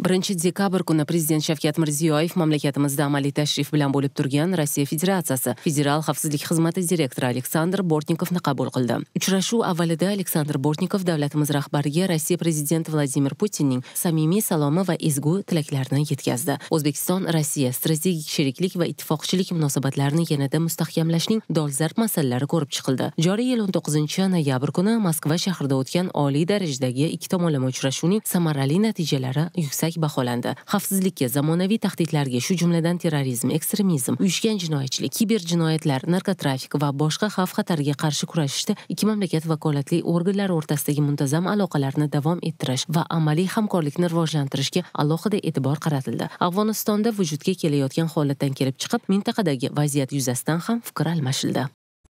1 dekabr kuni prezident shavkat mirziyoyev mamlakatimizda amaliy tashrif bilan bo'lib turgan rossiya federatsiyasi federal xavfsizlik xizmati direktori aleksandr bortnikovni qabul qildi uchrashuv avvalida aleksandr bortnikov davlatimiz rahbariga rossiya prezidenti vladimir putinning samimiy salomi va ezgu tilaklarini yetkazdi o'zbekiston rossiya strategik sheriklik va ittifoqchilik munosabatlarini yanada mustahkamlashning dolzarb masalalari ko'rib chiqildi joriy yil 19 noyabr kuni moskva shahrida o'tgan oliy darajadagi ikki tomonlama uchrashuvning samarali natijalari yuksak kursak baholandi xavfsizlikka zamonaviy tahdidlarga shu jumladan terrorizm ekstremizm uyushgan jinoyatchilik kiber jinoyatlar narkotrafik va boshqa xavf xatarga qarshi kurashishda ikki mamlakat vakolatli organlari o'rtasidagi muntazam aloqalarni davom ettirish va amaliy hamkorlikni rivojlantirishga alohida e'tibor qaratildi afg'onistonda vujudga kelayotgan holatdan kelib chiqib mintaqadagi vaziyat yuzasidan ham fikr almashildi